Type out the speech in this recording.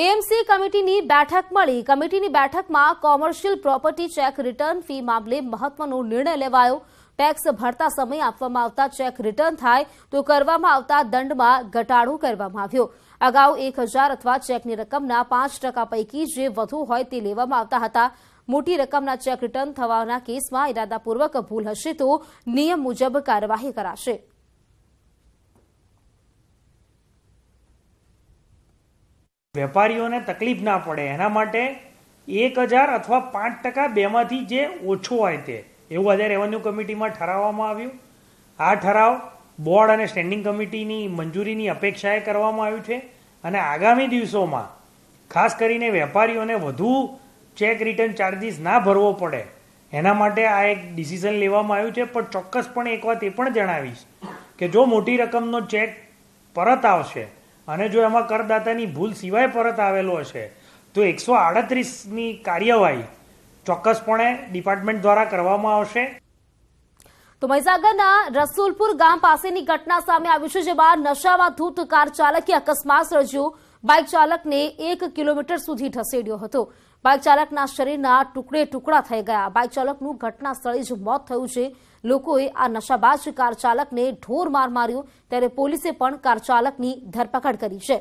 AMC કમિટીની બેઠક મળી કમિટીની બેઠકમાં commercial property cheque return fee મામલે મહત્વનો નિર્ણય લેવાયો ટેક્સ ભરતા સમય આપવામાં આવતા ચેક રિટર્ન થાય તો કરવામાં આવતા દંડમાં ઘટાડો કરવામાં આવ્યો અગાઉ એક હજાર અથવા ચેકની રકમના પાંચ ટકા પૈકી જે વધુ હોય તે લેવામાં આવતા હતા મોટી રકમના ચેક રિટર્ન થવાના કેસમાં ઇરાદાપૂર્વક ભૂલ હશે તો નિયમ મુજબ કાર્યવાહી કરાશે વેપારીઓને તકલીફ ના પડે એના માટે એક હજાર અથવા પાંચ ટકા બેમાંથી જે ઓછો હોય તે એવું આજે રેવન્યુ કમિટીમાં ઠરાવવામાં આવ્યું આ ઠરાવ બોર્ડ અને સ્ટેન્ડિંગ કમિટીની મંજૂરીની અપેક્ષાએ કરવામાં આવ્યું છે અને આગામી દિવસોમાં ખાસ કરીને વેપારીઓને વધુ ચેક રિટર્ન ચાર્જિસ ના ભરવો પડે એના માટે આ એક ડિસિઝન લેવામાં આવ્યું છે પણ ચોક્કસપણે એક વાત એ પણ જણાવીશ કે જો મોટી રકમનો ચેક પરત આવશે અને જો એમાં કરદાતાની ભૂલ સિવાય પરત આવેલો હશે તો એકસો આડત્રીસની કાર્યવાહી ચોક્કસપણે ડિપાર્ટમેન્ટ દ્વારા કરવામાં આવશે તો મહીસાગરના રસુલપુર ગામ પાસેની ઘટના સામે આવી છે જેમાં નશામાં ધૂત કાર ચાલકે અકસ્માત સર્જ્યું બાઇક ચાલકને એક કિલોમીટર સુધી ઢસેડ્યો હતો બાઇક ચાલકના શરીરના ટુકડે ટુકડા થઈ ગયા બાઇક ચાલકનું ઘટના સ્થળે જ મોત થયું છે લોકોએ આ નશાબાજ કાર ચાલકને ઢોર માર માર્યો ત્યારે પોલીસે પણ કાર ચાલકની ધરપકડ કરી છે